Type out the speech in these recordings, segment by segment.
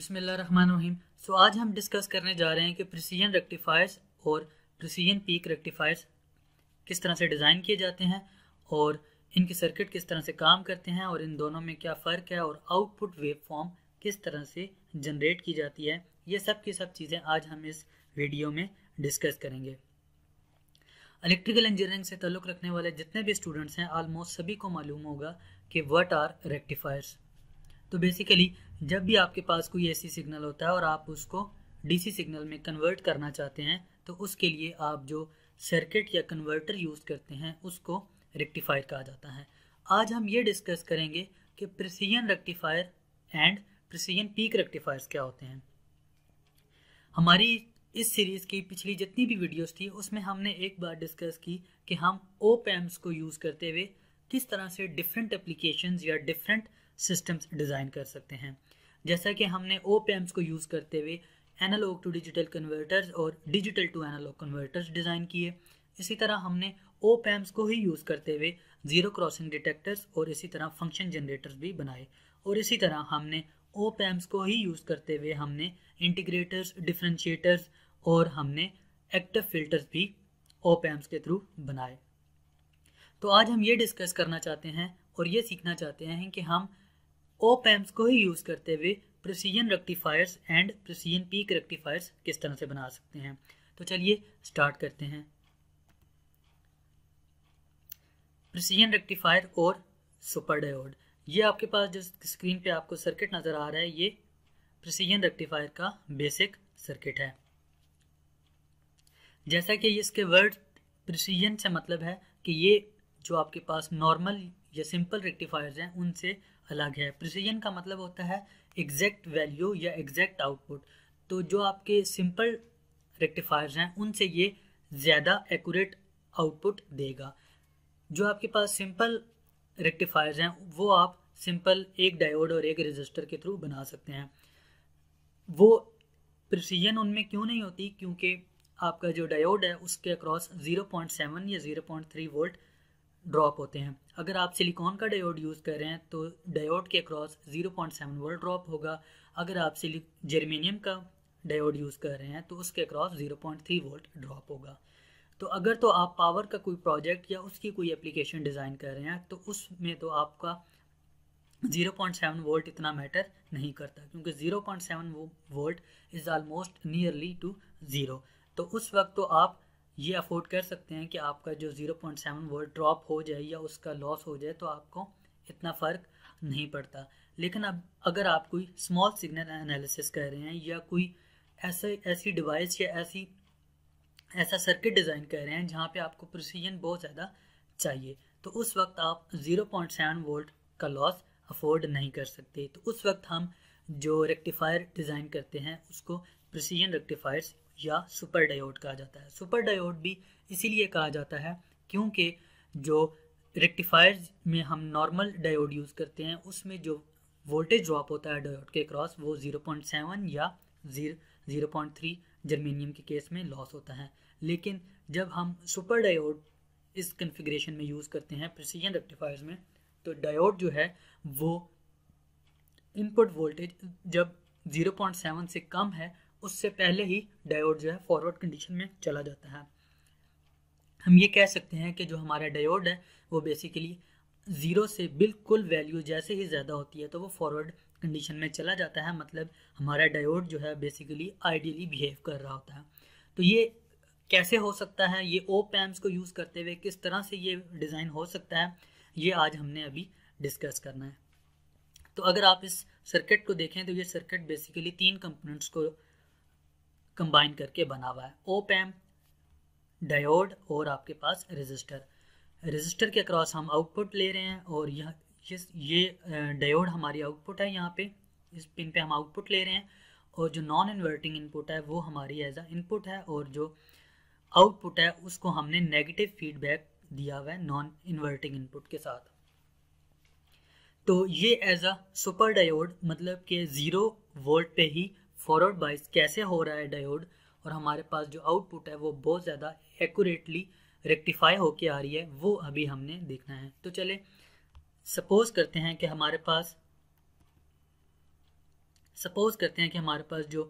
रहीम सो आज हम डिस्कस करने जा रहे हैं कि प्रिसीजन रेक्टिफायर्स और प्रिसीजन पीक रेक्टिफायर्स किस तरह से डिज़ाइन किए जाते हैं और इनके सर्किट किस तरह से काम करते हैं और इन दोनों में क्या फ़र्क है और आउटपुट वेव फॉर्म किस तरह से जनरेट की जाती है ये सब की सब चीज़ें आज हम इस वीडियो में डिस्कस करेंगे इलेक्ट्रिकल इंजीनियरिंग से ताल्लुक़ रखने वाले जितने भी स्टूडेंट्स हैं ऑलमोस्ट सभी को मालूम होगा कि वट आर रेक्टिफायर्स तो बेसिकली जब भी आपके पास कोई सी सिग्नल होता है और आप उसको डीसी सिग्नल में कन्वर्ट करना चाहते हैं तो उसके लिए आप जो सर्किट या कन्वर्टर यूज़ करते हैं उसको रेक्टिफायर कहा जाता है आज हम ये डिस्कस करेंगे कि precision rectifier and precision peak rectifiers क्या होते हैं हमारी इस सीरीज़ की पिछली जितनी भी वीडियोस थी उसमें हमने एक बार डिस्कस की कि हम ओ को यूज़ करते हुए किस तरह से डिफरेंट एप्लीकेशन या डिफरेंट सिस्टम्स डिज़ाइन कर सकते हैं जैसा कि हमने ओ को यूज़ करते हुए एनालॉग टू डिजिटल कन्वर्टर्स और digital to analogue converters design किए इसी तरह हमने ओ को ही यूज़ करते हुए ज़ीरो क्रॉसिंग डिटेक्टर्स और इसी तरह फंक्शन जनरेटर्स भी बनाए और इसी तरह हमने ओ को ही यूज़ करते हुए हमने इंटीग्रेटर्स डिफ्रेंशिएटर्स और हमने एक्टिव फिल्टर्स भी ओ के थ्रू बनाए तो आज हम ये डिस्कस करना चाहते हैं और ये सीखना चाहते हैं कि हम ओ को ही यूज़ करते हुए precision rectifiers and precision peak rectifiers किस तरह से बना सकते हैं तो चलिए स्टार्ट करते हैं प्रिसीजन रेक्टिफायर और सुपर डायोड ये आपके पास जो स्क्रीन पे आपको सर्किट नज़र आ रहा है ये प्रिसीजन रेक्टिफायर का बेसिक सर्किट है जैसा कि ये इसके वर्ड प्रिसीजन से मतलब है कि ये जो आपके पास नॉर्मल या सिंपल रेक्टिफायर्स हैं उनसे अलग है प्रिसीजन का मतलब होता है एग्जैक्ट वैल्यू या एग्जैक्ट आउटपुट तो जो आपके सिंपल रेक्टिफायर्स हैं उनसे ये ज़्यादा एक्यूरेट आउटपुट देगा जो आपके पास सिंपल रेक्टिफायर्स हैं वो आप सिंपल एक डायोड और एक रजिस्टर के थ्रू बना सकते हैं वो प्रिसीजन उनमें क्यों नहीं होती क्योंकि आपका जो डायोड है उसके अक्रॉस 0.7 या 0.3 वोल्ट ड्रॉप होते हैं अगर आप सिलिकॉन का डायोड यूज़ कर रहे हैं तो डायोड के across 0.7 point seven volt drop होगा अगर आप सिलिक जर्मेनियम का डायोड यूज़ कर रहे हैं तो उसके अक्रॉस 0.3 वोल्ट ड्रॉप होगा तो अगर तो आप पावर का कोई प्रोजेक्ट या उसकी कोई एप्लीकेशन डिज़ाइन कर रहे हैं तो उसमें तो आपका 0.7 वोल्ट इतना मैटर नहीं करता क्योंकि 0.7 volt is almost nearly to zero तो उस वक्त तो आप ये अफोर्ड कर सकते हैं कि आपका जो 0.7 वोल्ट ड्रॉप हो जाए या उसका लॉस हो जाए तो आपको इतना फ़र्क नहीं पड़ता लेकिन अब अगर आप कोई स्मॉल सिग्नल एनालिसिस कर रहे हैं या कोई ऐसे ऐसी डिवाइस या ऐसी ऐसा सर्किट डिज़ाइन कर रहे हैं जहाँ पे आपको प्रोसीजन बहुत ज़्यादा चाहिए तो उस वक्त आप 0.7 वोल्ट का लॉस अफोर्ड नहीं कर सकते तो उस वक्त हम जो रेक्टिफायर डिज़ाइन करते हैं उसको प्रोसीजन रेक्टिफायर्स या सुपर डायोड कहा जाता है सुपर डायोड भी इसीलिए कहा जाता है क्योंकि जो रेक्टिफायर्स में हम नॉर्मल डायोड यूज़ करते हैं उसमें जो वोल्टेज ड्रॉप होता है डायोड के क्रॉस वो 0.7 या 0.3 जर्मेनियम के केस में लॉस होता है लेकिन जब हम सुपर डायोड इस कन्फिग्रेशन में यूज़ करते हैं प्रिसीजन रेक्टिफायर्स में तो डायोड जो है वो इनपुट वोल्टेज जब 0.7 से कम है उससे पहले ही डायोड जो है फॉरवर्ड कंडीशन में चला जाता है हम ये कह सकते हैं कि जो हमारा डायोड है वो बेसिकली ज़ीरो से बिल्कुल वैल्यू जैसे ही ज़्यादा होती है तो वो फॉरवर्ड कंडीशन में चला जाता है मतलब हमारा डायोड जो है बेसिकली आइडियली बिहेव कर रहा होता है तो ये कैसे हो सकता है ये ओ पैम्स को यूज़ करते हुए किस तरह से ये डिज़ाइन हो सकता है ये आज हमने अभी डिस्कस करना है तो अगर आप इस सर्किट को देखें तो ये सर्किट बेसिकली तीन कंपोनेंट्स को कंबाइन करके बना हुआ है ओप डायोड और आपके पास रजिस्टर रजिस्टर के अक्रॉस हम आउटपुट ले रहे हैं और यह ये डायोड हमारी आउटपुट है यहाँ पे इस पिन पे हम आउटपुट ले रहे हैं और जो नॉन इन्वर्टिंग इनपुट है वो हमारी एज अ इनपुट है और जो आउटपुट है उसको हमने नेगेटिव फीडबैक दिया हुआ है नॉन इन्वर्टिंग इनपुट के साथ तो ये एज अ सुपर डायोड मतलब कि ज़ीरो वोल्ट पे ही फॉरवर्ड बाइस कैसे हो रहा है डायोड और हमारे पास जो आउटपुट है वो बहुत ज़्यादा एक्यूरेटली रेक्टिफाई होके आ रही है वो अभी हमने देखना है तो चले सपोज करते हैं कि हमारे पास सपोज करते हैं कि हमारे पास जो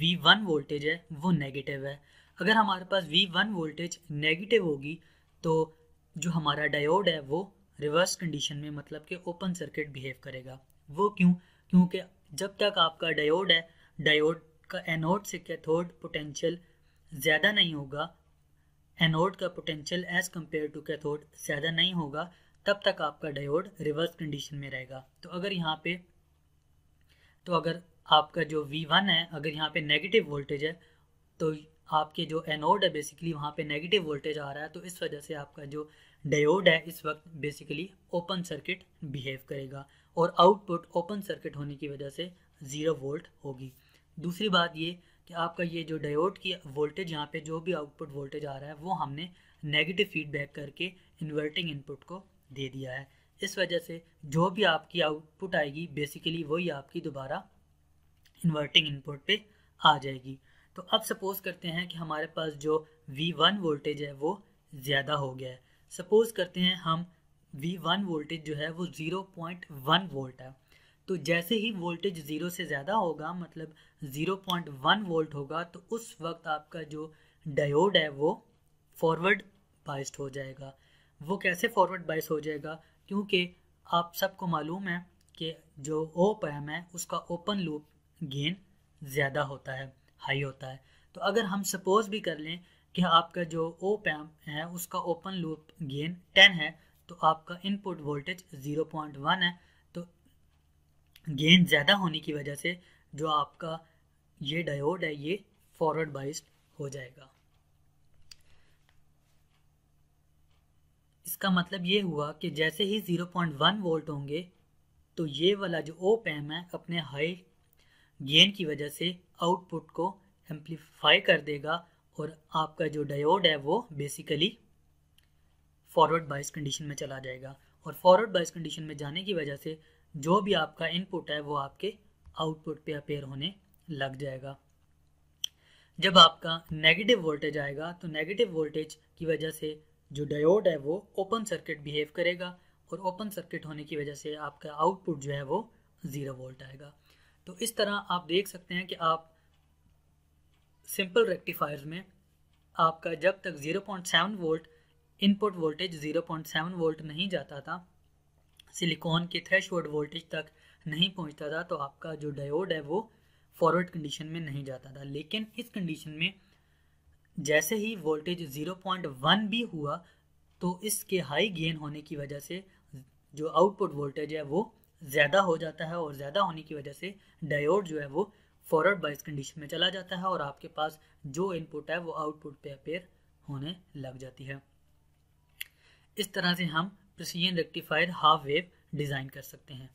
V1 वोल्टेज है वो नेगेटिव है अगर हमारे पास V1 वोल्टेज नेगेटिव होगी तो जो हमारा डायोड है वो रिवर्स कंडीशन में मतलब कि ओपन सर्किट बिहेव करेगा वो क्यों क्योंकि जब तक आपका डायोड है डायोड का एनोड से कैथोड पोटेंशियल ज़्यादा नहीं होगा एनोड का potential as compare to cathode ज़्यादा नहीं होगा तब तक आपका डायोड रिवर्स कंडीशन में रहेगा तो अगर यहाँ पे तो अगर आपका जो V1 है अगर यहाँ पे नेगेटिव वोल्टेज है तो आपके जो एनोड है बेसिकली वहाँ पे नेगेटिव वोल्टेज आ रहा है तो इस वजह से आपका जो डायोड है इस वक्त बेसिकली ओपन सर्किट बिहेव करेगा और आउटपुट ओपन सर्किट होने की वजह से ज़ीरो वोल्ट होगी दूसरी बात ये कि आपका ये जो डायोड की वोल्टेज यहाँ पे जो भी आउटपुट वोल्टेज आ रहा है वो हमने नेगेटिव फीडबैक करके इन्वर्टिंग इनपुट को दे दिया है इस वजह से जो भी आपकी आउटपुट आएगी बेसिकली वही आपकी दोबारा इन्वर्टिंग इनपुट पे आ जाएगी तो अब सपोज़ करते हैं कि हमारे पास जो V1 वोल्टेज है वो ज़्यादा हो गया है सपोज़ करते हैं हम वन वोल्टेज जो है वो वन वोल्ट है तो जैसे ही वोल्टेज ज़ीरो से ज़्यादा होगा मतलब ज़ीरो पॉइंट वन वोल्ट होगा तो उस वक्त आपका जो डायोड है वो फॉरवर्ड बाइस्ड हो जाएगा वो कैसे फॉरवर्ड बाइस हो जाएगा क्योंकि आप सबको मालूम है कि जो ओप एम है उसका ओपन लूप गेन ज़्यादा होता है हाई होता है तो अगर हम सपोज़ भी कर लें कि आपका जो ओप पैम है उसका ओपन लूप गेन 10 है तो आपका इनपुट वोल्टेज 0.1 है गेंद ज़्यादा होने की वजह से जो आपका ये डायोड है ये फॉरवर्ड बाइस्ड हो जाएगा इसका मतलब ये हुआ कि जैसे ही 0.1 वोल्ट होंगे तो ये वाला जो ओ पैम है अपने हाई गेन की वजह से आउटपुट को एम्पलीफाई कर देगा और आपका जो डायोड है वो बेसिकली फॉरवर्ड बाइस कंडीशन में चला जाएगा और फॉरवर्ड बाइस कंडीशन में जाने की वजह से जो भी आपका इनपुट है वो आपके आउटपुट पे अपेयर होने लग जाएगा जब आपका नेगेटिव वोल्टेज आएगा तो नेगेटिव वोल्टेज की वजह से जो डायोड है वो ओपन सर्किट बिहेव करेगा और ओपन सर्किट होने की वजह से आपका आउटपुट जो है वो ज़ीरो वोल्ट आएगा तो इस तरह आप देख सकते हैं कि आप सिंपल रेक्टिफायर्स में आपका जब तक 0.7 वोल्ट इनपुट वोल्टेज 0.7 वोल्ट नहीं जाता था सिलिकॉन के थ्रेश वोल्टेज तक नहीं पहुंचता था तो आपका जो डायोड है वो फॉरवर्ड कंडीशन में नहीं जाता था लेकिन इस कंडीशन में जैसे ही वोल्टेज 0.1 भी हुआ तो इसके हाई गेन होने की वजह से जो आउटपुट वोल्टेज है वो ज़्यादा हो जाता है और ज़्यादा होने की वजह से डायोड जो है वो फॉरवर्ड बाइस कंडीशन में चला जाता है और आपके पास जो इनपुट है वो आउटपुट पे अपेयर होने लग जाती है इस तरह से हम precision rectifier half wave design कर सकते हैं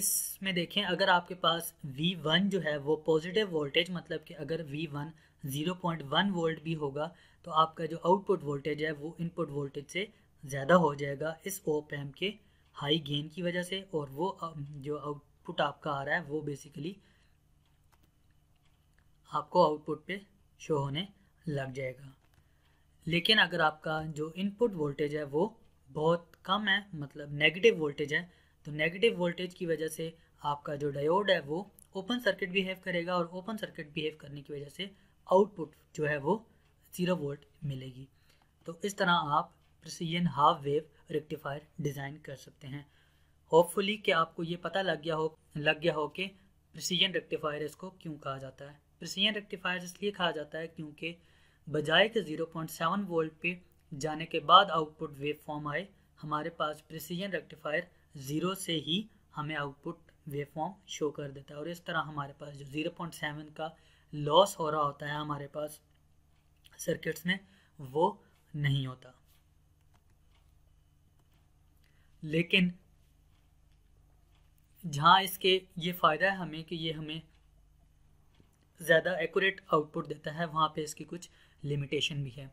इसमें देखें अगर आपके पास V1 जो है वो पॉजिटिव वोल्टेज मतलब कि अगर V1 0.1 वोल्ट भी होगा तो आपका जो आउटपुट वोल्टेज है वो इनपुट वोल्टेज से ज़्यादा हो जाएगा इस ओप एम के हाई गेन की वजह से और वो जो आउटपुट आपका आ रहा है वो बेसिकली आपको आउटपुट पे शो होने लग जाएगा लेकिन अगर आपका जो इनपुट वोल्टेज है वो बहुत कम है मतलब नेगेटिव वोल्टेज है तो नेगेटिव वोल्टेज की वजह से आपका जो डायोड है वो ओपन सर्किट बिहेव करेगा और ओपन सर्किट बिहेव करने की वजह से आउटपुट जो है वो ज़ीरो वोल्ट मिलेगी तो इस तरह आप precision half wave rectifier design कर सकते हैं होपफुली कि आपको ये पता लग गया हो लग गया हो कि प्रिसीजन रेक्टिफायर इसको क्यों कहा जाता है प्रसिजन रेक्टिफायर इसलिए कहा जाता है क्योंकि बजाय के 0.7 वोल्ट पे जाने के बाद आउटपुट वेव फॉर्म आए हमारे पास प्रिसीजन रेक्टिफायर ज़ीरो से ही हमें आउटपुट वेव फॉर्म शो कर देता है और इस तरह हमारे पास जो 0.7 का लॉस हो रहा होता है हमारे पास सर्किट्स में वो नहीं होता लेकिन जहाँ इसके ये फ़ायदा है हमें कि ये हमें ज़्यादा एक्यूरेट आउटपुट देता है वहाँ पे इसकी कुछ लिमिटेशन भी है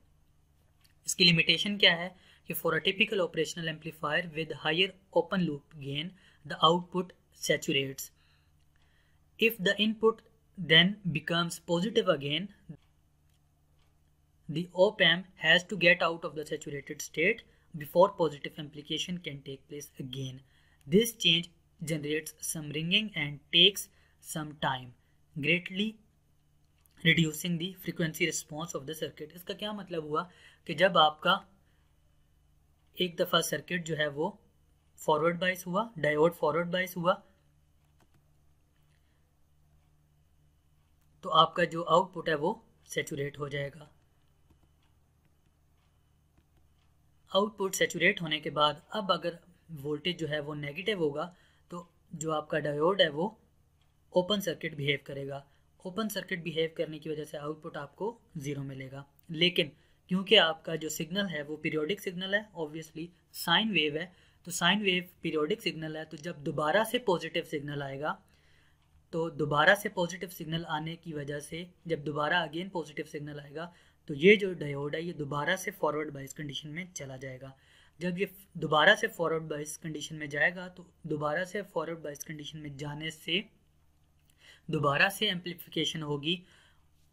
इसकी लिमिटेशन क्या है कि for a typical operational amplifier with higher open loop gain the output saturates if the input then becomes positive again the op amp has to get out of the saturated state before positive amplification can take place again this change generates some ringing and takes some time greatly reducing the frequency response of the circuit इसका क्या मतलब हुआ कि जब आपका एक दफ़ा circuit जो है वो फॉरवर्ड बाइस हुआ डायोड फॉरवर्ड बाइस हुआ तो आपका जो आउटपुट है वो सेचुरेट हो जाएगा आउटपुट सेचुरेट होने के बाद अब अगर वोल्टेज जो है वो नेगेटिव होगा तो जो आपका डायोड है वो ओपन सर्किट बिहेव करेगा ओपन सर्किट बिहेव करने की वजह से आउटपुट आपको ज़ीरो मिलेगा लेकिन क्योंकि आपका जो सिग्नल है वो पीरियोडिक सिग्नल है ऑब्वियसली साइन वेव है तो साइन वेव पीरियोडिक सिग्नल है तो जब दोबारा से पॉजिटिव सिग्नल आएगा तो दोबारा से पॉजिटिव सिग्नल आने की वजह से जब दोबारा अगेन पॉजिटिव सिग्नल आएगा तो ये जो डायोड है ये दोबारा से फॉरवर्ड बाइस कंडीशन में चला जाएगा जब ये दोबारा से फॉरवर्ड बाइस कंडीशन में जाएगा तो दोबारा से फॉरवर्ड बाइस कंडीशन में जाने से दोबारा से एम्पलीफिकेशन होगी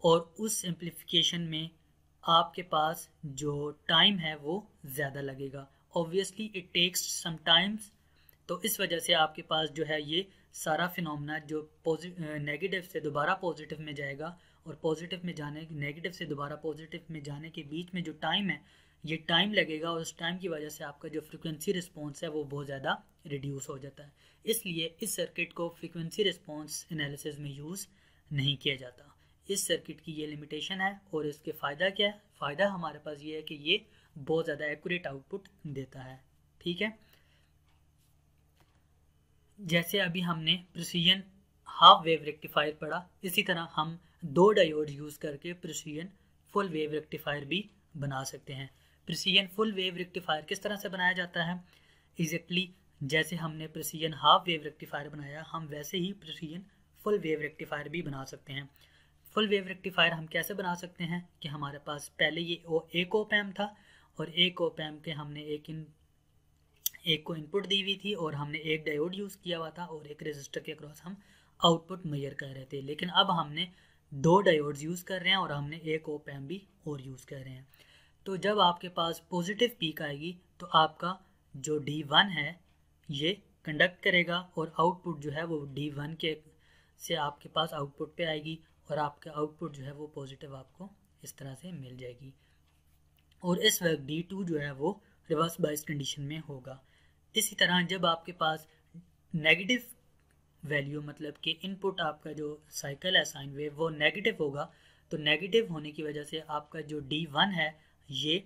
और उस एम्पलीफिकेशन में आपके पास जो टाइम है वो ज़्यादा लगेगा obviously it takes some times तो इस वजह से आपके पास जो है ये सारा फिनोमना जो नेगेटिव से दोबारा पॉजिटिव में जाएगा और पॉजिटिव में जाने नेगेटिव से दोबारा पॉजिटिव में जाने के बीच में जो टाइम है ये टाइम लगेगा और उस टाइम की वजह से आपका जो फ्रिक्वेंसी रिस्पॉन्स है वो बहुत ज़्यादा रिड्यूस हो जाता है इसलिए इस सर्किट को फ्रीक्वेंसी रिस्पॉन्स एनालिसिस में यूज़ नहीं किया जाता इस सर्किट की ये लिमिटेशन है और इसके फ़ायदा क्या है फ़ायदा हमारे पास ये है कि ये बहुत ज़्यादा एक्यूरेट आउटपुट देता है ठीक है जैसे अभी हमने प्रिसीजन हाफ वेव रेक्टिफायर पढ़ा इसी तरह हम दो डायोड यूज़ करके प्रसिजन फुल वेव रेक्टिफायर भी बना सकते हैं प्रिसीजन फुल वेव रेक्टिफायर किस तरह से बनाया जाता है एग्जैक्टली exactly जैसे हमने प्रिसीजन हाफ वेव रेक्टिफायर बनाया हम वैसे ही प्रिसीजन फुल वेव रेक्टिफायर भी बना सकते हैं फुल वेव रेक्टिफायर हम कैसे बना सकते हैं कि हमारे पास पहले ये ओ एक ओ पैम था और एक ओ पैम के हमने एक इन एक को इनपुट दी हुई थी और हमने एक डायोड यूज़ किया हुआ था और एक रेजिस्टर के अक्रॉस हम आउटपुट मेजर कर रहे थे लेकिन अब हमने दो डायोड्स यूज़ कर रहे हैं और हमने एक ओ पैम भी और यूज़ कर रहे हैं तो जब आपके पास पॉजिटिव पीक आएगी तो आपका जो डी वन है ये कंडक्ट करेगा और आउटपुट जो है वो डी वन के से आपके पास आउटपुट पे आएगी और आपका आउटपुट जो है वो पॉजिटिव आपको इस तरह से मिल जाएगी और इस वक्त डी टू जो है वो रिवर्स बाइस कंडीशन में होगा इसी तरह जब आपके पास नेगेटिव वैल्यू मतलब कि इनपुट आपका जो साइकिल है साइन वेव वो नेगेटिव होगा तो नेगेटिव होने की वजह से आपका जो डी वन है ये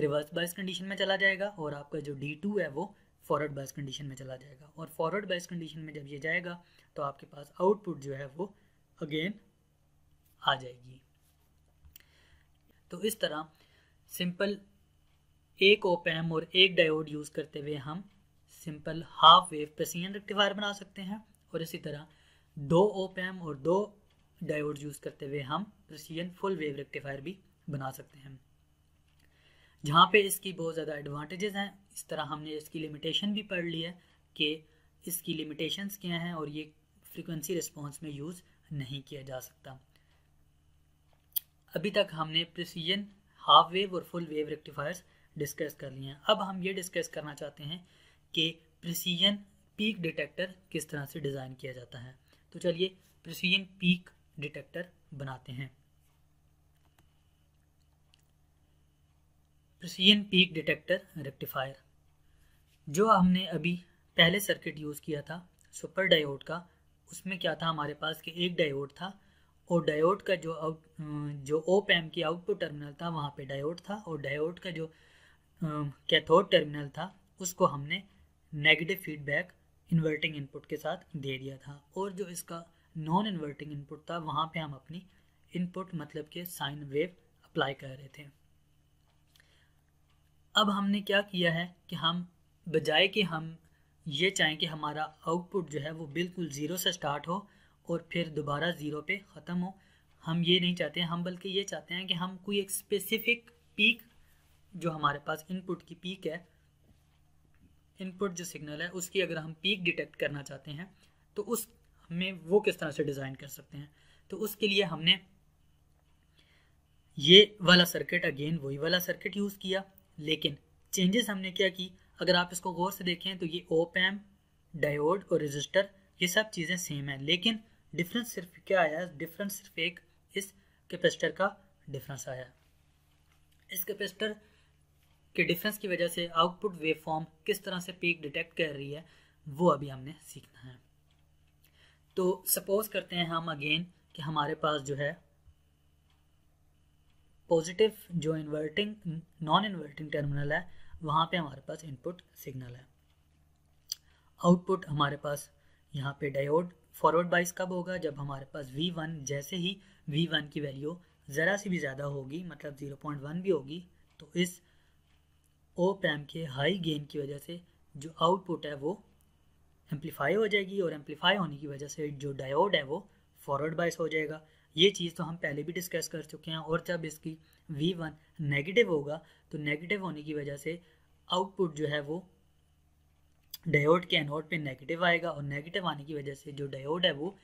रिवर्स बायस कंडीशन में चला जाएगा और आपका जो डी टू है वो फॉरवर्ड बायस कंडीशन में चला जाएगा और फॉरवर्ड बायस कंडीशन में जब ये जाएगा तो आपके पास आउटपुट जो है वो अगेन आ जाएगी तो इस तरह सिंपल एक ओप एम और एक डायोड यूज़ करते हुए हम simple half wave precision rectifier बना सकते हैं और इसी तरह दो ओप एम और दो डायोड यूज़ करते हुए हम प्रेसियन फुल वेव रेक्टिफायर भी बना सकते हैं जहाँ पे इसकी बहुत ज़्यादा एडवांटेजेस हैं इस तरह हमने इसकी लिमिटेशन भी पढ़ ली है कि इसकी लिमिटेशंस क्या हैं और ये फ्रीक्वेंसी रिस्पॉन्स में यूज़ नहीं किया जा सकता अभी तक हमने प्रिसीजन हाफ वेव और फुल वेव रेक्टिफायर्स डिस्कस कर लिए हैं अब हम ये डिस्कस करना चाहते हैं कि प्रिसीजन पीक डिटेक्टर किस तरह से डिज़ाइन किया जाता है तो चलिए प्रिसीजन पीक डिटेक्टर बनाते हैं प्रसिजन पीक डिटेक्टर रेक्टिफायर जो हमने अभी पहले सर्किट यूज़ किया था सुपर डायोड का उसमें क्या था हमारे पास कि एक डायोड था और डायोड का जो आउट जो ओ पैम की आउटपुट टर्मिनल था वहाँ पे डायोड था और डायोड का जो कैथोड टर्मिनल था उसको हमने नेगेटिव फीडबैक इन्वर्टिंग इनपुट के साथ दे दिया था और जो इसका नॉन इन्वर्टिंग इनपुट था वहाँ पे हम अपनी इनपुट मतलब के साइन वेव अप्लाई कर रहे थे अब हमने क्या किया है कि हम बजाय कि हम ये चाहें कि हमारा आउटपुट जो है वो बिल्कुल ज़ीरो से स्टार्ट हो और फिर दोबारा ज़ीरो पे ख़त्म हो हम ये नहीं चाहते हैं हम बल्कि ये चाहते हैं कि हम कोई एक स्पेसिफिक पीक जो हमारे पास इनपुट की पीक है इनपुट जो सिग्नल है उसकी अगर हम पीक डिटेक्ट करना चाहते हैं तो उस हमें वो किस तरह से डिज़ाइन कर सकते हैं तो उसके लिए हमने ये वाला सर्किट अगेन वही वाला सर्किट यूज़ किया लेकिन चेंजेस हमने क्या की अगर आप इसको गौर से देखें तो ये ओप एम डायोड और रजिस्टर ये सब चीज़ें सेम हैं लेकिन डिफरेंस सिर्फ क्या आया डिफरेंस सिर्फ एक इस कैपेसिटर का डिफरेंस आया इस कैपेसिटर के डिफरेंस की वजह से आउटपुट वेव फॉर्म किस तरह से पीक डिटेक्ट कर रही है वो अभी हमने सीखना है तो सपोज करते हैं हम अगेन कि हमारे पास जो है पॉजिटिव जो इन्वर्टिंग नॉन इन्वर्टिंग टर्मिनल है वहाँ पे हमारे पास इनपुट सिग्नल है आउटपुट हमारे पास यहाँ पे डायोड फॉरवर्ड बाइस कब होगा जब हमारे पास वी वन जैसे ही वी वन की वैल्यू ज़रा सी भी ज़्यादा होगी मतलब जीरो पॉइंट वन भी होगी तो इस ओ पैम के हाई गेन की वजह से जो आउटपुट है वो एम्पलीफाई हो जाएगी और एम्पलीफाई होने की वजह से जो डायोड है वो फॉरवर्ड बाइस हो जाएगा ये चीज़ तो हम पहले भी डिस्कस कर चुके हैं और जब इसकी वी वन नेगेटिव होगा तो नेगेटिव होने की वजह से आउटपुट जो है वो डायोड के एनोड पे नेगेटिव आएगा और नेगेटिव आने की वजह से जो डायोड है वो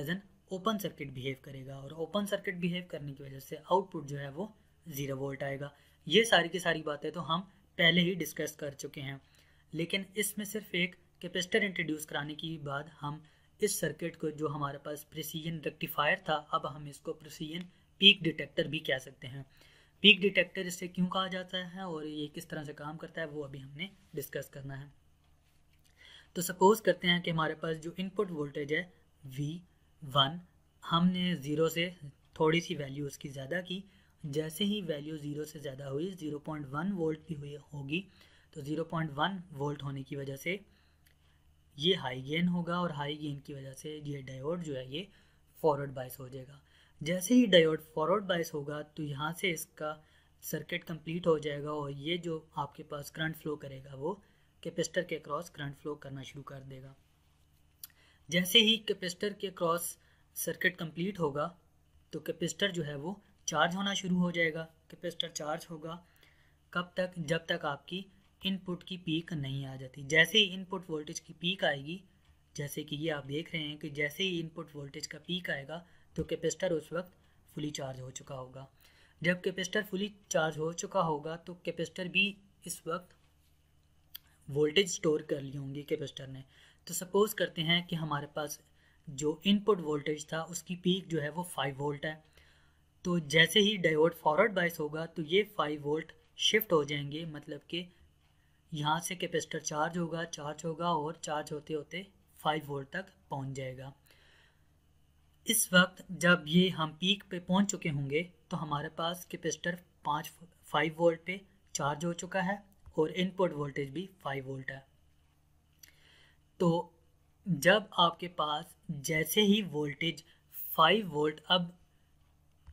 as an open circuit behave करेगा और ओपन सर्किट बिहेव करने की वजह से आउटपुट जो है वो ज़ीरो वोल्ट आएगा ये सारी की सारी बातें तो हम पहले ही डिस्कस कर चुके हैं लेकिन इसमें सिर्फ एक कैपेसिटर इंट्रोड्यूस कराने की बाद हम इस सर्किट को जो हमारे पास प्रिसीजन रेक्टिफायर था अब हम इसको प्रिसीजन पीक डिटेक्टर भी कह सकते हैं पीक डिटेक्टर इसे क्यों कहा जाता है और ये किस तरह से काम करता है वो अभी हमने डिस्कस करना है तो सपोज़ करते हैं कि हमारे पास जो इनपुट वोल्टेज है वी वन हमने ज़ीरो से थोड़ी सी वैल्यू उसकी ज़्यादा की जैसे ही वैल्यू ज़ीरो से ज़्यादा हुई ज़ीरो पॉइंट वन वोल्ट भी हुई होगी तो ज़ीरो पॉइंट वन वोल्ट होने की वजह से ये हाई गेन होगा और हाई गेन की वजह से ये डायोड जो है ये फॉरवर्ड बायस हो जाएगा जैसे ही डायोड फॉरवर्ड बायस होगा तो यहाँ से इसका सर्किट कंप्लीट हो जाएगा और ये जो आपके पास करंट फ्लो करेगा वो कैपेसिटर के क्रॉस करंट फ्लो करना शुरू कर देगा जैसे ही कैपेसिटर के क्रॉस सर्किट कंप्लीट होगा तो कैपेसिटर जो है वो चार्ज होना शुरू हो जाएगा कैपेसिटर चार्ज होगा कब तक जब तक आपकी इनपुट की पीक नहीं आ जाती जैसे ही इनपुट वोल्टेज की पीक आएगी जैसे कि ये आप देख रहे हैं कि जैसे ही इनपुट वोल्टेज का पीक आएगा तो कैपेसिटर उस वक्त फुली चार्ज हो चुका होगा जब कैपेसिटर फुली चार्ज हो चुका होगा तो कैपेसिटर भी इस वक्त वोल्टेज स्टोर कर ली होंगी कैपेसिटर ने तो सपोज़ करते हैं कि हमारे पास जो इनपुट वोल्टेज था उसकी पीक जो है वो फाइव वोल्ट है तो जैसे ही डायोड फॉरवर्ड बाइस होगा तो ये फाइव वोल्ट शिफ्ट हो जाएंगे मतलब कि यहाँ से कैपेसिटर चार्ज होगा चार्ज होगा और चार्ज होते होते फाइव वोल्ट तक पहुँच जाएगा इस वक्त जब ये हम पीक पे पहुँच चुके होंगे तो हमारे पास कैपेसिटर पाँच फाइव वोल्ट पे चार्ज हो चुका है और इनपुट वोल्टेज भी फाइव वोल्ट है तो जब आपके पास जैसे ही वोल्टेज फाइव वोल्ट अब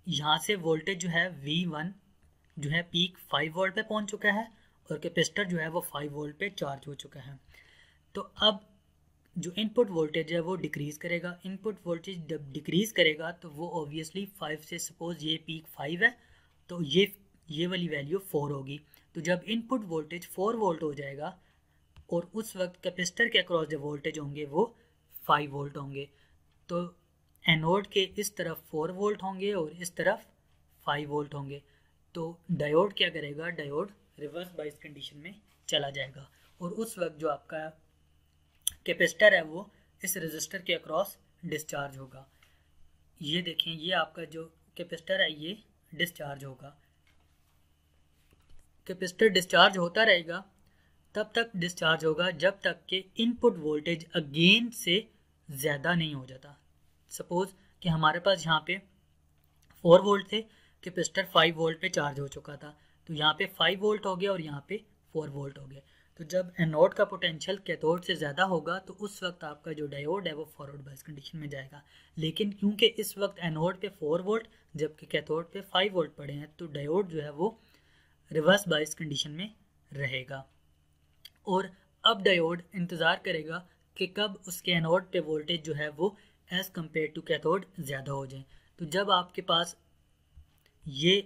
यहाँ से वोल्टेज जो है वी वन जो है पीक फाइव वोल्ट पे पहुँच चुका है और कैपेसिटर जो है वो फाइव वोल्ट पे चार्ज हो चुका है तो अब जो इनपुट वोल्टेज है वो डिक्रीज़ करेगा इनपुट वोल्टेज जब डिक्रीज़ करेगा तो वो ऑब्वियसली फाइव से सपोज़ ये पीक फाइव है तो ये ये वाली वैल्यू फोर होगी तो जब इनपुट वोल्टेज फोर वोल्ट हो जाएगा और उस वक्त कैपेसिटर के अक्रॉस जो वोल्टेज होंगे वो फाइव वोल्ट होंगे तो एनोड के इस तरफ फोर वोल्ट होंगे और इस तरफ फाइव वोल्ट होंगे तो डायोड क्या करेगा डायोड रिवर्स बाइस कंडीशन में चला जाएगा और उस वक्त जो आपका कैपेसिटर है वो इस रजिस्टर के अक्रॉस डिस्चार्ज होगा ये देखें ये आपका जो कैपेसिटर है ये डिस्चार्ज होगा कैपेसिटर डिस्चार्ज होता रहेगा तब तक डिस्चार्ज होगा जब तक कि इनपुट वोल्टेज अगेन से ज़्यादा नहीं हो जाता सपोज़ कि हमारे पास यहाँ पे फोर वोल्ट थे कैपेसिटर फाइव वोल्ट पे चार्ज हो चुका था तो यहाँ पे फाइव वोल्ट हो गया और यहाँ पे फोर वोल्ट हो गया तो जब एनोड का पोटेंशियल कैथोड से ज़्यादा होगा तो उस वक्त आपका जो डायोड है वो फॉरवर्ड बाइस कंडीशन में जाएगा लेकिन क्योंकि इस वक्त एनोड पे फोर वोल्ट जबकि कैथोड पे फाइव वोल्ट पड़े हैं तो डायोड जो है वो रिवर्स बाइस कंडीशन में रहेगा और अब डायोड इंतज़ार करेगा कि कब उसके एनोड पे वोल्टेज जो है वो एज़ कम्पेयर टू कैथोड ज़्यादा हो जाए तो जब आपके पास ये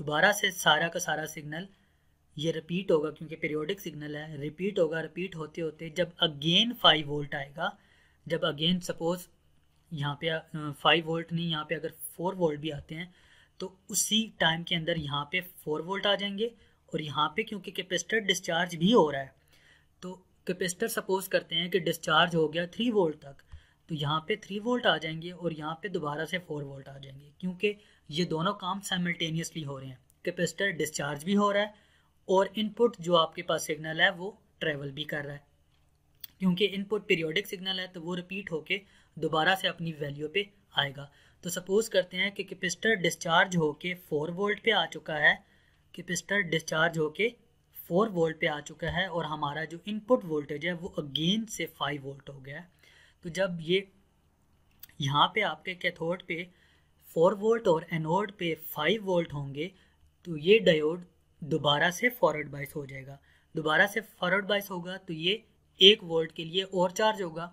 दोबारा से सारा का सारा सिग्नल ये रिपीट होगा क्योंकि पीरियोडिक सिग्नल है रिपीट होगा रिपीट होते होते जब अगेन फाइव वोल्ट आएगा जब अगेन सपोज यहाँ पे फाइव वोल्ट नहीं यहाँ पे अगर फोर वोल्ट भी आते हैं तो उसी टाइम के अंदर यहाँ पे फोर वोल्ट आ जाएंगे और यहाँ पे क्योंकि कैपेसिटर डिस्चार्ज भी हो रहा है तो कैपेसिटर सपोज करते हैं कि डिस्चार्ज हो गया थ्री वोल्ट तक तो यहाँ पे थ्री वोल्ट आ जाएंगे और यहाँ पे दोबारा से फोर वोल्ट आ जाएंगे क्योंकि ये दोनों काम साइमल्टेनियसली हो रहे हैं कैपेसिटर डिस्चार्ज भी हो रहा है और इनपुट जो आपके पास सिग्नल है वो ट्रेवल भी कर रहा है क्योंकि इनपुट पीरियोडिक सिग्नल है तो वो रिपीट होके दोबारा से अपनी वैल्यू पे आएगा तो सपोज करते हैं कि कैपेसिटर डिस्चार्ज होके फोर वोल्ट पे आ चुका है कैपेसिटर डिस्चार्ज होके फोर वोल्ट पे आ चुका है और हमारा जो इनपुट वोल्टेज है वो अगेन से फाइव वोल्ट हो गया है तो जब ये यहाँ पे आपके कैथोड पे फोर वोल्ट और एनोड पे फाइव वोल्ट होंगे तो ये डायोड दोबारा से फॉरवर्ड बाइस हो जाएगा दोबारा से फॉरवर्ड बाइस होगा तो ये एक वोल्ट के लिए और चार्ज होगा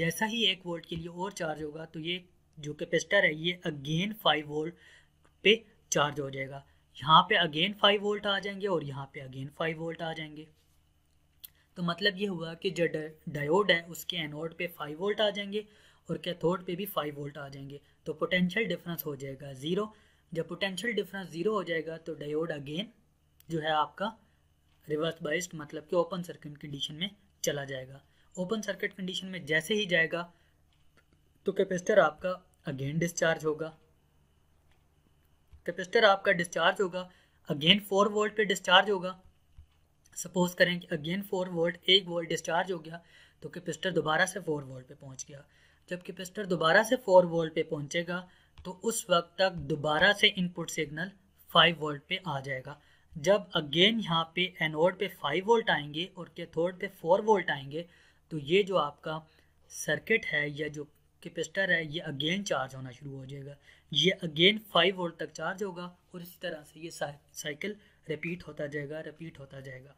जैसा ही एक वोल्ट के लिए और चार्ज होगा तो ये जो कैपेसिटर है ये अगेन फाइव वोल्ट पे चार्ज हो जाएगा यहाँ पे अगेन फाइव वोल्ट आ जाएंगे और यहाँ पे अगेन फाइव वोल्ट आ जाएंगे तो मतलब ये हुआ कि जो डायोड है उसके एनोड पे फाइव वोल्ट आ जाएंगे और कैथोड पे भी फाइव वोल्ट आ जाएंगे तो पोटेंशियल डिफरेंस हो जाएगा ज़ीरो जब पोटेंशियल डिफरेंस ज़ीरो हो जाएगा तो डायोड अगेन जो है आपका रिवर्स बाइस्ड मतलब कि ओपन सर्किट कंडीशन में चला जाएगा ओपन सर्किट कंडीशन में जैसे ही जाएगा तो कैपेसिटर आपका अगेन डिस्चार्ज होगा कैपेसिटर आपका डिस्चार्ज होगा अगेन फोर वोल्ट पे डिस्चार्ज होगा सपोज करें कि अगेन फोर वोल्ट एक वोल्ट डिस्चार्ज हो गया तो कैपेसिटर दोबारा से फोर वोल्ट पे पहुंच गया जब कैपेसिटर दोबारा से फोर वोल्ट पे पहुंचेगा तो उस वक्त तक दोबारा से इनपुट सिग्नल फाइव वोल्ट पे आ जाएगा जब अगेन यहाँ पे एनोड पे फाइव वोल्ट आएंगे और कैथोड पे फोर वोल्ट आएंगे तो ये जो आपका सर्किट है या जो कैपेसिटर है ये अगेन चार्ज होना शुरू हो जाएगा ये अगेन फाइव वोल्ट तक चार्ज होगा और इसी तरह से ये साइकिल रिपीट होता जाएगा रिपीट होता जाएगा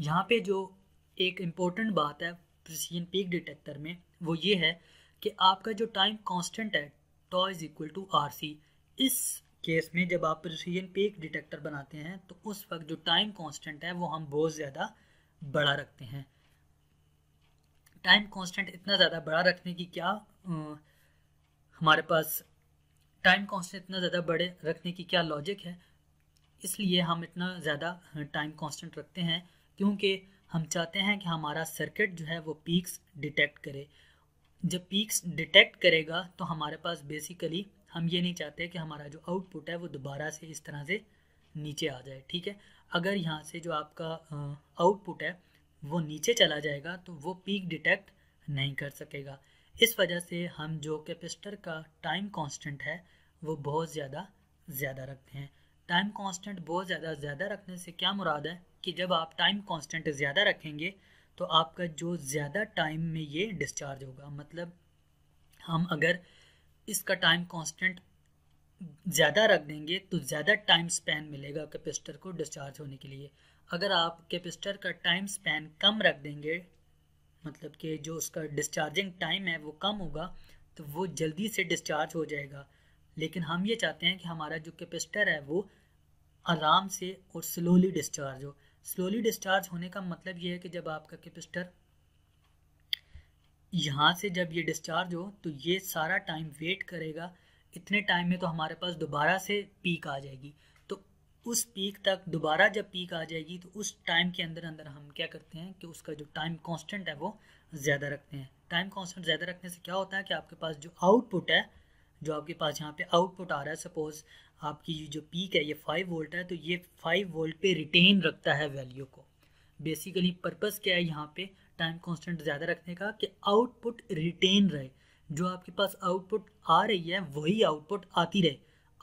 यहाँ पे जो एक इम्पोर्टेंट बात है प्रिसीजन पीक डिटेक्टर में वो ये है कि आपका जो टाइम कांस्टेंट है tau is equal to R C इस केस में जब आप प्रिसीजन पीक डिटेक्टर बनाते हैं तो उस वक्त जो टाइम कांस्टेंट है वो हम बहुत ज़्यादा बड़ा रखते हैं टाइम कांस्टेंट इतना ज़्यादा बड़ा रखने की क्या आ, हमारे पास टाइम कांस्टेंट इतना ज़्यादा बड़े रखने की क्या लॉजिक है इसलिए हम इतना ज़्यादा टाइम कांस्टेंट रखते हैं क्योंकि हम चाहते हैं कि हमारा सर्किट जो है वो पीक्स डिटेक्ट करे जब पीक्स डिटेक्ट करेगा तो हमारे पास बेसिकली हम ये नहीं चाहते कि हमारा जो आउटपुट है वो दोबारा से इस तरह से नीचे आ जाए ठीक है अगर यहाँ से जो आपका आउटपुट है वो नीचे चला जाएगा तो वो पीक डिटेक्ट नहीं कर सकेगा इस वजह से हम जो कैपेसिटर का टाइम कांस्टेंट है वो बहुत ज़्यादा ज़्यादा रखते हैं टाइम कांस्टेंट बहुत ज़्यादा ज़्यादा रखने से क्या मुराद है कि जब आप टाइम कांस्टेंट ज़्यादा रखेंगे तो आपका जो ज़्यादा टाइम में ये डिस्चार्ज होगा मतलब हम अगर इसका टाइम कांस्टेंट ज़्यादा रख देंगे तो ज़्यादा टाइम स्पैन मिलेगा कैपेसिटर को डिस्चार्ज होने के लिए अगर आप कैपेसिटर का टाइम स्पैन कम रख देंगे मतलब कि जो उसका डिस्चार्जिंग टाइम है वो कम होगा तो वो जल्दी से डिस्चार्ज हो जाएगा लेकिन हम ये चाहते हैं कि हमारा जो कैपेसिटर है वो आराम से और स्लोली डिस्चार्ज हो स्लोली डिस्चार्ज होने का मतलब ये है कि जब आपका कैपेसिटर यहाँ से जब ये डिस्चार्ज हो तो ये सारा टाइम वेट करेगा इतने टाइम में तो हमारे पास दोबारा से पीक आ जाएगी तो उस पीक तक दोबारा जब पीक आ जाएगी तो उस टाइम के अंदर अंदर हम क्या करते हैं कि उसका जो टाइम कांस्टेंट है वो ज़्यादा रखते हैं टाइम कांस्टेंट ज़्यादा रखने से क्या होता है कि आपके पास जो आउटपुट है जो आपके पास यहाँ पे आउटपुट आ रहा है सपोज़ आपकी ये जो पीक है ये फाइव वोल्ट है तो ये फाइव वोल्ट पे रिटेन रखता है वैल्यू को बेसिकली पर्पस क्या है यहाँ पे टाइम कांस्टेंट ज़्यादा रखने का कि आउटपुट रिटेन रहे जो आपके पास आउटपुट आ रही है वही आउटपुट आती रहे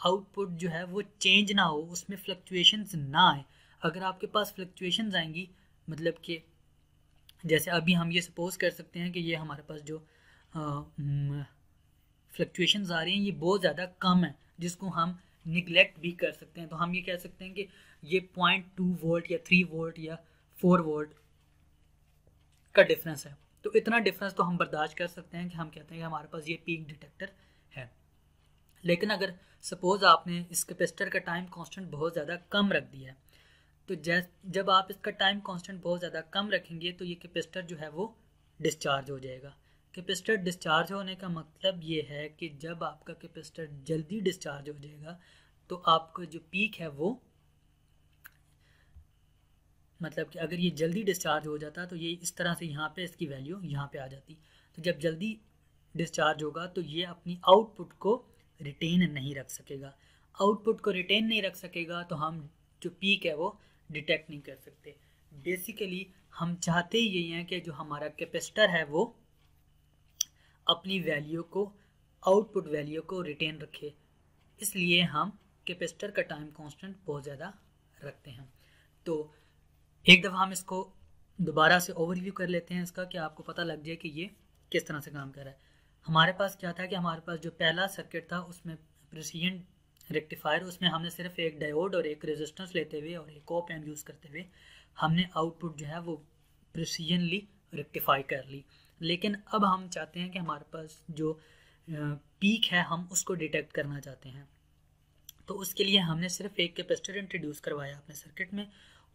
आउटपुट जो है वो चेंज ना हो उसमें फ्लक्चुएशंस ना आए अगर आपके पास फ्लक्चुएशंस आएंगी मतलब कि जैसे अभी हम ये सपोज कर सकते हैं कि ये हमारे पास जो फ्लक्चुएशंस आ रही हैं ये बहुत ज़्यादा कम है जिसको हम निगलेक्ट भी कर सकते हैं तो हम ये कह सकते हैं कि ये पॉइंट टू वोल्ट या थ्री वोल्ट या फोर वोल्ट का डिफरेंस है तो इतना डिफरेंस तो हम बर्दाश्त कर सकते हैं कि हम कहते हैं कि हमारे पास ये पीक डिटेक्टर है लेकिन अगर सपोज़ आपने इस कैपेसिटर का टाइम कांस्टेंट बहुत ज़्यादा कम रख दिया है तो जैस जब आप इसका टाइम कांस्टेंट बहुत ज़्यादा कम रखेंगे तो ये कैपेसिटर जो है वो डिस्चार्ज हो जाएगा कैपेसिटर डिस्चार्ज होने का मतलब ये है कि जब आपका कैपेसिटर जल्दी डिस्चार्ज हो जाएगा तो आपका जो पीक है वो मतलब कि अगर ये जल्दी डिस्चार्ज हो जाता तो ये इस तरह से यहाँ पे इसकी वैल्यू यहाँ पे आ जाती तो जब जल्दी डिस्चार्ज होगा तो ये अपनी आउटपुट को रिटेन नहीं रख सकेगा आउटपुट को रिटेन नहीं रख सकेगा तो हम जो पीक है वो डिटेक्ट नहीं कर सकते बेसिकली हम चाहते ही यही हैं कि जो हमारा कैपेसिटर है वो अपनी वैल्यू को आउटपुट वैल्यू को रिटेन रखे इसलिए हम कैपेसिटर का टाइम कांस्टेंट बहुत ज़्यादा रखते हैं तो एक दफ़ा हम इसको दोबारा से ओवरव्यू कर लेते हैं इसका कि आपको पता लग जाए कि ये किस तरह से काम कर रहा है हमारे पास क्या था कि हमारे पास जो पहला सर्किट था उसमें प्रिसीजन रेक्टिफायर उसमें हमने सिर्फ एक डायोड और एक रेजिस्टेंस लेते हुए और एक ऑप एम्प यूज़ करते हुए हमने आउटपुट जो है वो प्रसिजनली रेक्टिफाई कर ली लेकिन अब हम चाहते हैं कि हमारे पास जो पीक है हम उसको डिटेक्ट करना चाहते हैं तो उसके लिए हमने सिर्फ एक कैपेसिटर इंट्रोड्यूस करवाया अपने सर्किट में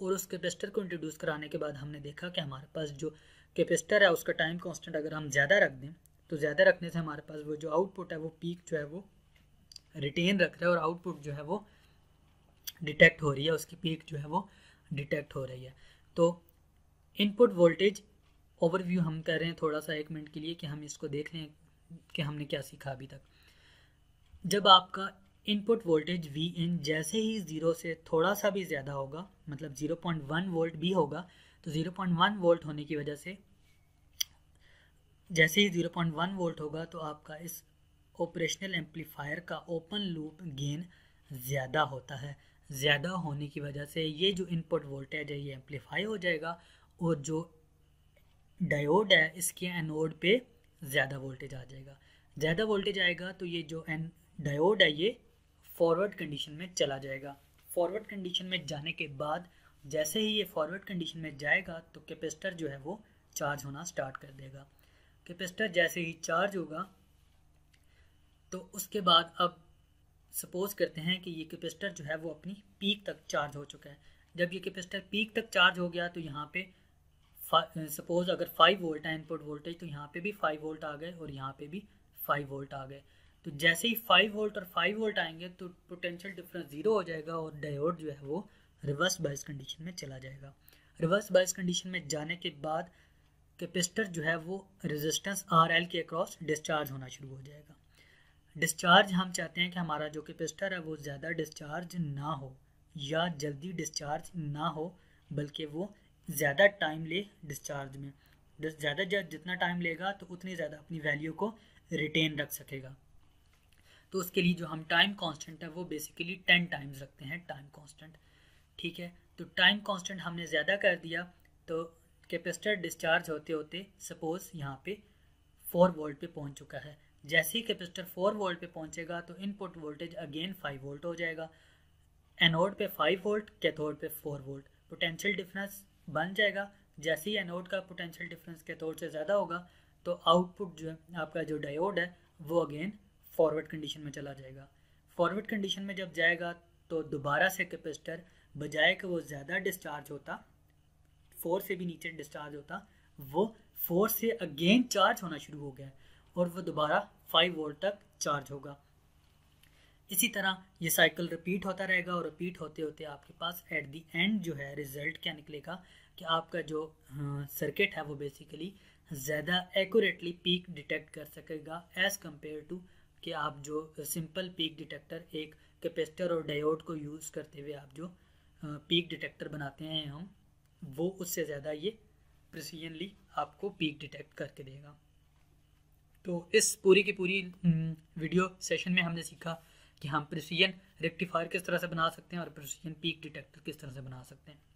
और उस कैपेसिटर को इंट्रोड्यूस कराने के बाद हमने देखा कि हमारे पास जो कैपेसिटर है उसका टाइम कांस्टेंट अगर हम ज़्यादा रख दें तो ज़्यादा रखने से हमारे पास वो जो आउटपुट है वो पीक जो है वो रिटेन रख रहा है और आउटपुट जो है वो डिटेक्ट हो रही है उसकी पीक जो है वो डिटेक्ट हो रही है तो इनपुट वोल्टेज ओवरव्यू हम कर रहे हैं थोड़ा सा एक मिनट के लिए कि हम इसको देख लें कि हमने क्या सीखा अभी तक जब आपका इनपुट वोल्टेज वी इन जैसे ही ज़ीरो से थोड़ा सा भी ज़्यादा होगा मतलब ज़ीरो पॉइंट वन वोल्ट भी होगा तो ज़ीरो पॉइंट वन वोल्ट होने की वजह से जैसे ही ज़ीरो पॉइंट वन वोल्ट होगा तो आपका इस ऑपरेशनल एम्पलीफायर का ओपन लूप गेन ज़्यादा होता है ज़्यादा होने की वजह से ये जो इनपुट वोल्टेज है ये एम्पलीफाई हो जाएगा और जो डायोड है इसके एनोड पे ज़्यादा वोल्टेज आ जाएगा ज़्यादा वोल्टेज आएगा तो ये जो एन डायोड है ये फॉरवर्ड कंडीशन में चला जाएगा फॉरवर्ड कंडीशन में जाने के बाद जैसे ही ये फॉरवर्ड कंडीशन में जाएगा तो कैपेसिटर जो है वो चार्ज होना स्टार्ट कर देगा कैपेसिटर जैसे ही चार्ज होगा तो उसके बाद अब सपोज करते हैं कि ये कैपेसिटर जो है वो अपनी पीक तक चार्ज हो चुका है जब ये कैपेसिटर पीक तक चार्ज हो गया तो यहाँ पे सपोज uh, अगर फाइव वोल्ट है इनपुट वोल्टेज तो यहाँ पे भी फाइव वोल्ट आ गए और यहाँ पे भी फाइव वोल्ट आ गए तो जैसे ही फाइव वोल्ट और फाइव वोल्ट आएंगे तो पोटेंशियल डिफरेंस ज़ीरो हो जाएगा और डायोड जो है वो रिवर्स बाइस कंडीशन में चला जाएगा रिवर्स बाइस कंडीशन में जाने के बाद कैपेसिटर जो है वो रेजिस्टेंस आर एल के अक्रॉस डिस्चार्ज होना शुरू हो जाएगा डिस्चार्ज हम चाहते हैं कि हमारा जो कैपेसिटर है वो ज़्यादा डिस्चार्ज ना हो या जल्दी डिस्चार्ज ना हो बल्कि वो ज़्यादा टाइम ले डिस्चार्ज में ज़्यादा जितना टाइम लेगा तो उतनी ज़्यादा अपनी वैल्यू को रिटेन रख सकेगा तो उसके लिए जो हम टाइम कांस्टेंट है वो बेसिकली टेन टाइम्स रखते हैं टाइम कांस्टेंट ठीक है तो टाइम कांस्टेंट हमने ज़्यादा कर दिया तो कैपेसिटर डिस्चार्ज होते होते सपोज़ यहाँ पे फोर वोल्ट पे पहुँच चुका है जैसे ही कैपेसिटर फोर वोल्ट पे पहुँचेगा तो input voltage again five volt हो जाएगा एनोड पे फाइव वोल्ट कैथोड पे फोर वोल्ट पोटेंशियल डिफरेंस बन जाएगा जैसे ही एनोड का पोटेंशियल डिफरेंस के तौर से ज़्यादा होगा तो आउटपुट जो है आपका जो डायोड है वो अगेन फॉरवर्ड कंडीशन में चला जाएगा फॉरवर्ड कंडीशन में जब जाएगा तो दोबारा से कैपेसिटर बजाय कि वो ज़्यादा डिस्चार्ज होता फोर से भी नीचे डिस्चार्ज होता वो फोर से अगेन चार्ज होना शुरू हो गया और वो दोबारा फाइव वोल्ट तक चार्ज होगा इसी तरह ये साइकिल रिपीट होता रहेगा और रिपीट होते होते आपके पास एट दी एंड जो है रिज़ल्ट क्या निकलेगा कि आपका जो सर्किट है वो बेसिकली ज़्यादा एक्यूरेटली पीक डिटेक्ट कर सकेगा एज़ कम्पेयर टू कि आप जो सिंपल पीक डिटेक्टर एक कैपेसिटर और डायोड को यूज़ करते हुए आप जो पीक डिटेक्टर बनाते हैं हम वो उससे ज़्यादा ये प्रिसीजनली आपको पीक डिटेक्ट करके देगा तो इस पूरी की पूरी वीडियो सेशन में हमने सीखा कि हम प्रिसीजन रेक्टिफायर किस तरह से बना सकते हैं और प्रिसीजन पीक डिटेक्टर किस तरह से बना सकते हैं